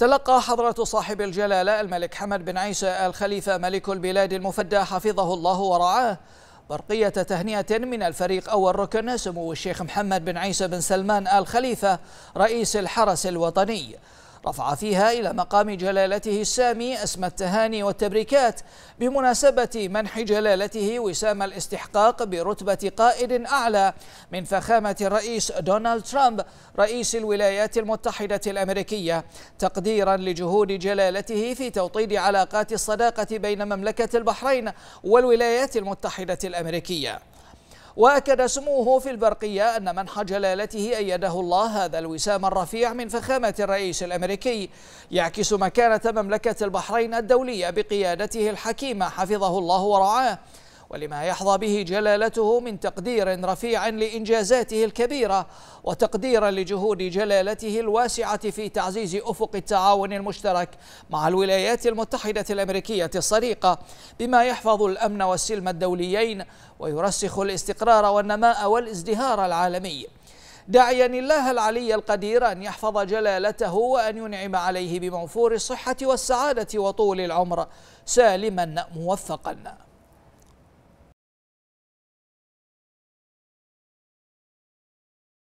تلقى حضرة صاحب الجلالة الملك حمد بن عيسى الخليفة ملك البلاد المفدى حفظه الله ورعاه برقية تهنئة من الفريق أول ركن سمو الشيخ محمد بن عيسى بن سلمان آل خليفة رئيس الحرس الوطني رفع فيها إلى مقام جلالته السامي أسم التهاني والتبريكات بمناسبة منح جلالته وسام الاستحقاق برتبة قائد أعلى من فخامة الرئيس دونالد ترامب رئيس الولايات المتحدة الأمريكية تقديرا لجهود جلالته في توطيد علاقات الصداقة بين مملكة البحرين والولايات المتحدة الأمريكية وأكد سموه في البرقية أن منح جلالته أيده الله هذا الوسام الرفيع من فخامة الرئيس الأمريكي يعكس مكانة مملكة البحرين الدولية بقيادته الحكيمة حفظه الله ورعاه ولما يحظى به جلالته من تقدير رفيع لإنجازاته الكبيرة وتقديرا لجهود جلالته الواسعة في تعزيز أفق التعاون المشترك مع الولايات المتحدة الأمريكية الصديقة بما يحفظ الأمن والسلم الدوليين ويرسخ الاستقرار والنماء والازدهار العالمي داعيا الله العلي القدير أن يحفظ جلالته وأن ينعم عليه بموفور الصحة والسعادة وطول العمر سالما موفقا